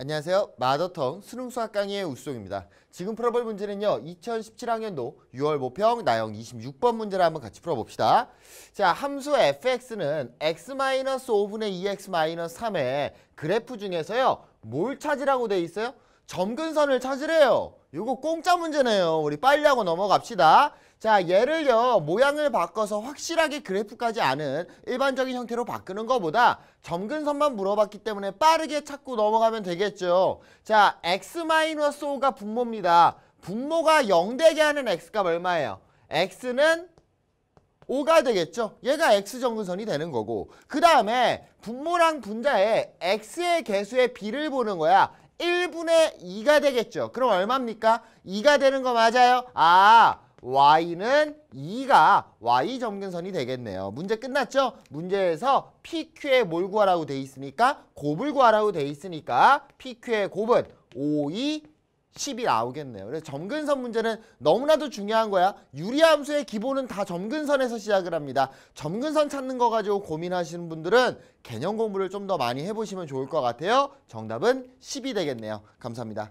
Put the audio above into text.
안녕하세요. 마더텅 수능 수학 강의의 우수종입니다. 지금 풀어볼 문제는요. 2017학년도 6월 모평 나형 26번 문제를 한번 같이 풀어봅시다. 자, 함수 fx는 x-5분의 2x-3의 그래프 중에서요. 뭘 찾으라고 돼 있어요? 점근선을 찾으래요. 이거 공짜 문제네요. 우리 빨리 하고 넘어갑시다. 자 얘를요 모양을 바꿔서 확실하게 그래프까지 아는 일반적인 형태로 바꾸는 것보다 점근선만 물어봤기 때문에 빠르게 찾고 넘어가면 되겠죠 자 x-5가 분모입니다 분모가 0되게 하는 x가 얼마예요? x는 5가 되겠죠. 얘가 x정근선이 되는 거고 그 다음에 분모랑 분자에 x의 개수의 비를 보는 거야. 1분의 2가 되겠죠. 그럼 얼마입니까? 2가 되는 거 맞아요? 아 y는 2가 y 점근선이 되겠네요. 문제 끝났죠? 문제에서 pq의 몰 구하라고 돼 있으니까 곱을 구하라고 돼 있으니까 pq의 곱은 5, 2, 10이 나오겠네요. 그래서 점근선 문제는 너무나도 중요한 거야. 유리함수의 기본은 다 점근선에서 시작을 합니다. 점근선 찾는 거 가지고 고민하시는 분들은 개념 공부를 좀 더 많이 해보시면 좋을 것 같아요. 정답은 10이 되겠네요. 감사합니다.